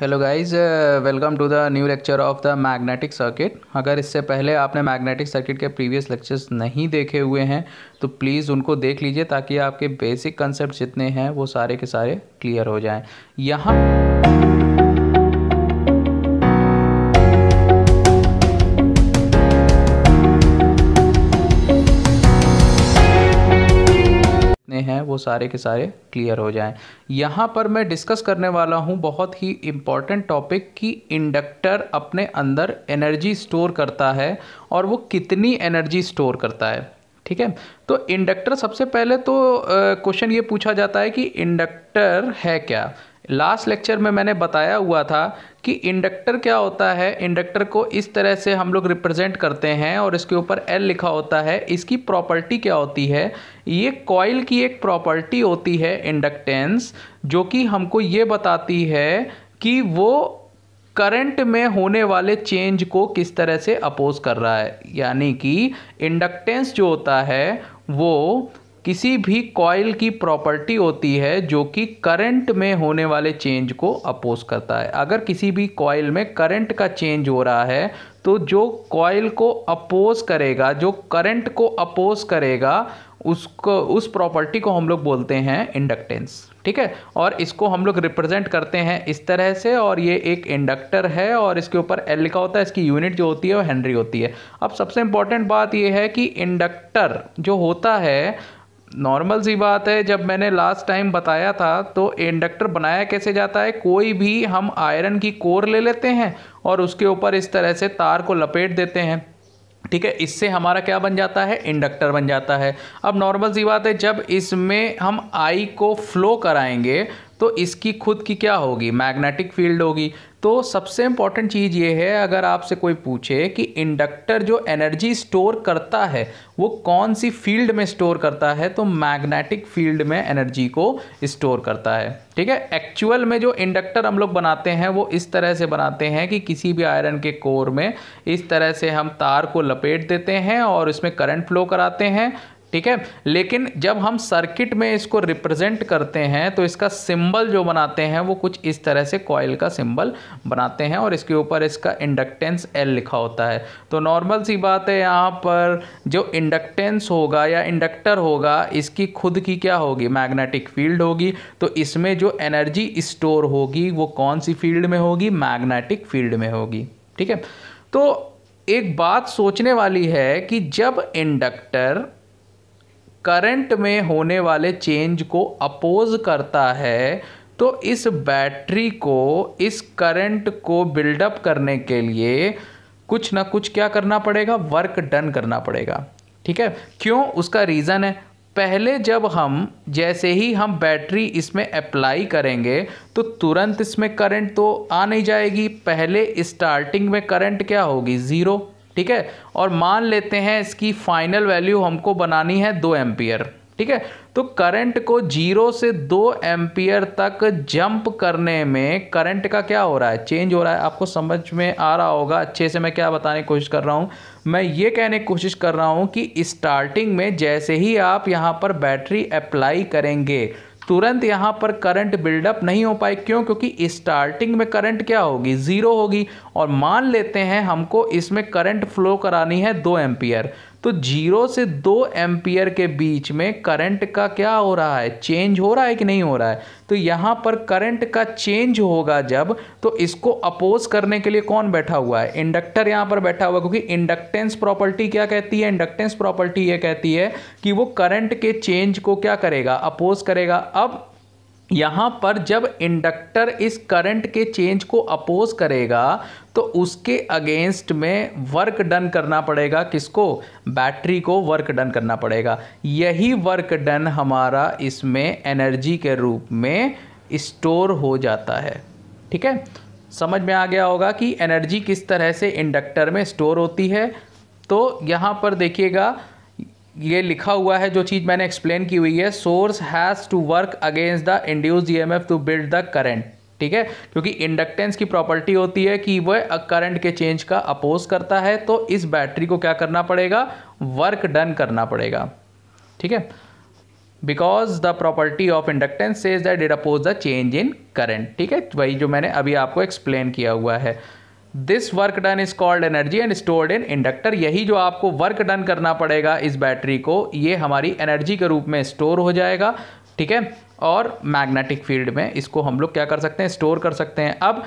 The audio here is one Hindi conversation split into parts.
hello guys welcome to the new lecture of the magnetic circuit अगर इससे पहले आपने मैग्नेटिक सर्किट के प्रीवियस लेक्चर्स नहीं देखे हुए हैं तो प्लीज़ उनको देख लीजिए ताकि आपके बेसिक कंसेप्ट जितने हैं वो सारे के सारे क्लियर हो जाएं यहाँ सारे के सारे क्लियर हो जाएं यहाँ पर मैं डिस्कस करने वाला हूँ बहुत ही इम्पॉर्टेंट टॉपिक कि इंडक्टर अपने अंदर एनर्जी स्टोर करता है और वो कितनी एनर्जी स्टोर करता है ठीक है तो इंडक्टर सबसे पहले तो क्वेश्चन ये पूछा जाता है कि इंडक्टर है क्या लास्ट लेक्चर में मैंने बताया हुआ था कि इंडक्टर क्या होता है इंडक्टर को इस तरह से हम लोग रिप्रेजेंट करते हैं और इसके ऊपर एल लिखा होता है इसकी प्रॉपर्टी क्या होती है ये कॉयल की एक प्रॉपर्टी होती है इंडक्टेंस जो कि हमको ये बताती है कि वो करंट में होने वाले चेंज को किस तरह से अपोज कर रहा है यानी कि इंडक्टेंस जो होता है वो किसी भी कॉयल की प्रॉपर्टी होती है जो कि करंट में होने वाले चेंज को अपोज करता है अगर किसी भी कॉयल में करंट का चेंज हो रहा है तो जो कॉयल को अपोज करेगा जो करंट को अपोज करेगा उसको उस प्रॉपर्टी को हम लोग बोलते हैं इंडक्टेंस ठीक है और इसको हम लोग रिप्रेजेंट करते हैं इस तरह से और ये एक इंडक्टर है और इसके ऊपर एल लिखा होता है इसकी यूनिट जो होती है वो हेनरी होती है अब सबसे इंपॉर्टेंट बात ये है कि इंडक्टर जो होता है नॉर्मल सी बात है जब मैंने लास्ट टाइम बताया था तो इंडक्टर बनाया कैसे जाता है कोई भी हम आयरन की कोर ले लेते हैं और उसके ऊपर इस तरह से तार को लपेट देते हैं ठीक है इससे हमारा क्या बन जाता है इंडक्टर बन जाता है अब नॉर्मल सी बात है जब इसमें हम आई को फ्लो कराएंगे तो इसकी खुद की क्या होगी मैग्नेटिक फील्ड होगी तो सबसे इम्पॉर्टेंट चीज़ ये है अगर आपसे कोई पूछे कि इंडक्टर जो एनर्जी स्टोर करता है वो कौन सी फील्ड में स्टोर करता है तो मैग्नेटिक फील्ड में एनर्जी को स्टोर करता है ठीक है एक्चुअल में जो इंडक्टर हम लोग बनाते हैं वो इस तरह से बनाते हैं कि किसी भी आयरन के कोर में इस तरह से हम तार को लपेट देते हैं और इसमें करंट फ्लो कराते हैं ठीक है लेकिन जब हम सर्किट में इसको रिप्रेजेंट करते हैं तो इसका सिंबल जो बनाते हैं वो कुछ इस तरह से कॉयल का सिंबल बनाते हैं और इसके ऊपर इसका इंडक्टेंस एल लिखा होता है तो नॉर्मल सी बात है यहाँ पर जो इंडक्टेंस होगा या इंडक्टर होगा इसकी खुद की क्या होगी मैग्नेटिक फील्ड होगी तो इसमें जो एनर्जी स्टोर होगी वो कौन सी फील्ड में होगी मैग्नेटिक फील्ड में होगी ठीक है तो एक बात सोचने वाली है कि जब इंडक्टर करंट में होने वाले चेंज को अपोज करता है तो इस बैटरी को इस करंट को बिल्डअप करने के लिए कुछ ना कुछ क्या करना पड़ेगा वर्क डन करना पड़ेगा ठीक है क्यों उसका रीज़न है पहले जब हम जैसे ही हम बैटरी इसमें अप्लाई करेंगे तो तुरंत इसमें करंट तो आ नहीं जाएगी पहले स्टार्टिंग में करंट क्या होगी ज़ीरो ठीक है और मान लेते हैं इसकी फाइनल वैल्यू हमको बनानी है दो एम्पियर ठीक है तो करंट को जीरो से दो एम्पियर तक जंप करने में करंट का क्या हो रहा है चेंज हो रहा है आपको समझ में आ रहा होगा अच्छे से मैं क्या बताने की कोशिश कर रहा हूँ मैं ये कहने की कोशिश कर रहा हूँ कि स्टार्टिंग में जैसे ही आप यहाँ पर बैटरी अप्लाई करेंगे तुरंत यहाँ पर करंट बिल्डअप नहीं हो पाए क्यों क्योंकि स्टार्टिंग में करंट क्या होगी ज़ीरो होगी और मान लेते हैं हमको इसमें करंट फ्लो करानी है दो एम्पियर तो जीरो से दो एम्पियर के बीच में करंट का क्या हो रहा है चेंज हो रहा है कि नहीं हो रहा है तो यहाँ पर करंट का चेंज होगा जब तो इसको अपोज करने के लिए कौन बैठा हुआ है इंडक्टर यहाँ पर बैठा हुआ क्योंकि इंडक्टेंस प्रॉपर्टी क्या कहती है इंडक्टेंस प्रॉपर्टी ये कहती है कि वो करंट के चेंज को क्या करेगा अपोज करेगा अब यहाँ पर जब इंडक्टर इस करंट के चेंज को अपोज करेगा तो उसके अगेंस्ट में वर्क डन करना पड़ेगा किसको बैटरी को वर्क डन करना पड़ेगा यही वर्क डन हमारा इसमें एनर्जी के रूप में स्टोर हो जाता है ठीक है समझ में आ गया होगा कि एनर्जी किस तरह से इंडक्टर में स्टोर होती है तो यहाँ पर देखिएगा ये लिखा हुआ है जो चीज़ मैंने एक्सप्लेन की हुई है source has to work against the induced e to build the current ठीक है क्योंकि इंडक्टेंस की प्रॉपर्टी होती है कि वह करंट के चेंज का अपोज करता है तो इस बैटरी को क्या करना पड़ेगा वर्क डन करना पड़ेगा ठीक है because the property of inductance says that it oppose the change in current ठीक है वही जो मैंने अभी आपको एक्सप्लेन किया हुआ है this work done is called energy and stored in inductor यही जो आपको वर्क डन करना पड़ेगा इस बैटरी को ये हमारी एनर्जी के रूप में स्टोर हो जाएगा ठीक है और मैग्नेटिक फील्ड में इसको हम लोग क्या कर सकते हैं स्टोर कर सकते हैं अब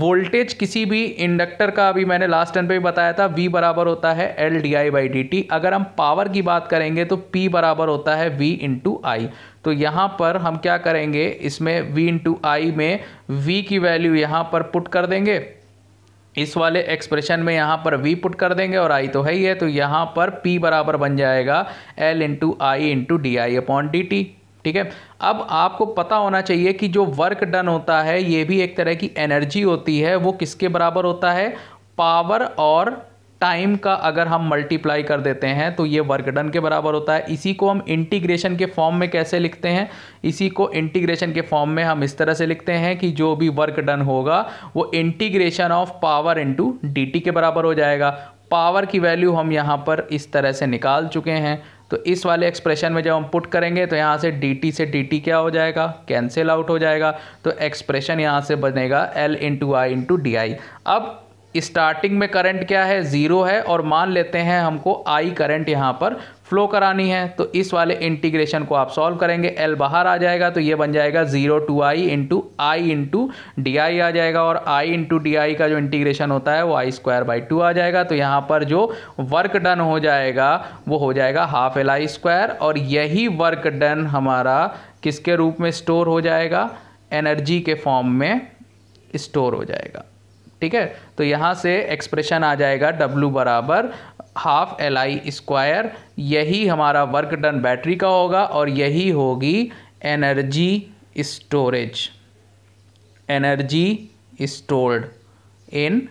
वोल्टेज किसी भी इंडक्टर का अभी मैंने लास्ट टर्न पे भी बताया था V बराबर होता है L D I by D T अगर हम पावर की बात करेंगे तो P बराबर होता है V इंटू आई तो यहाँ पर हम क्या करेंगे इसमें V इंटू आई में V की वैल्यू यहाँ पर पुट कर देंगे इस वाले एक्सप्रेशन में यहाँ पर वी पुट कर देंगे और आई तो है ही है तो यहाँ पर पी बराबर बन जाएगा L into I into D I upon D T ठीक है अब आपको पता होना चाहिए कि जो वर्क डन होता है ये भी एक तरह की एनर्जी होती है वो किसके बराबर होता है पावर और टाइम का अगर हम मल्टीप्लाई कर देते हैं तो ये वर्क डन के बराबर होता है इसी को हम इंटीग्रेशन के फॉर्म में कैसे लिखते हैं इसी को इंटीग्रेशन के फॉर्म में हम इस तरह से लिखते हैं कि जो भी वर्क डन होगा वो integration of power into D के बराबर हो जाएगा पावर की वैल्यू हम यहाँ पर इस तरह से निकाल चुके हैं तो इस वाले एक्सप्रेशन में जब हम पुट करेंगे तो यहाँ से dt से dt क्या हो जाएगा कैंसिल आउट हो जाएगा तो एक्सप्रेशन यहाँ से बनेगा l into I into D अब स्टार्टिंग में करंट क्या है ज़ीरो है और मान लेते हैं हमको आई करंट यहाँ पर फ्लो करानी है तो इस वाले इंटीग्रेशन को आप सॉल्व करेंगे एल बाहर आ जाएगा तो ये बन जाएगा zero to I into I into D I आ जाएगा और आई इंटू डी आई का जो इंटीग्रेशन होता है वो आई स्क्वायर बाई टू आ जाएगा तो यहाँ पर जो वर्क डन हो जाएगा वो हो जाएगा हाफ एल आई स्क्वायर और यही वर्क डन हमारा किसके रूप में स्टोर हो जाएगा एनर्जी के फॉर्म में स्टोर हो जाएगा ठीक है तो यहाँ से एक्सप्रेशन आ जाएगा W बराबर हाफ एल आई स्क्वायर यही हमारा वर्क डन बैटरी का होगा और यही होगी energy storage energy stored in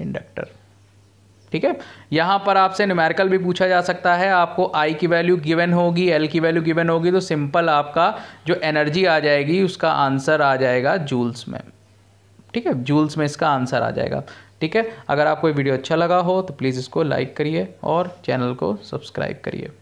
inductor ठीक है यहाँ पर आपसे न्यूमेरिकल भी पूछा जा सकता है आपको आई की वैल्यू गिवन होगी एल की वैल्यू गिवन होगी तो सिंपल आपका जो एनर्जी आ जाएगी उसका आंसर आ जाएगा जूल्स में ठीक है जूल्स में इसका आंसर आ जाएगा ठीक है अगर आपको वीडियो अच्छा लगा हो तो प्लीज़ इसको लाइक करिए और चैनल को सब्सक्राइब करिए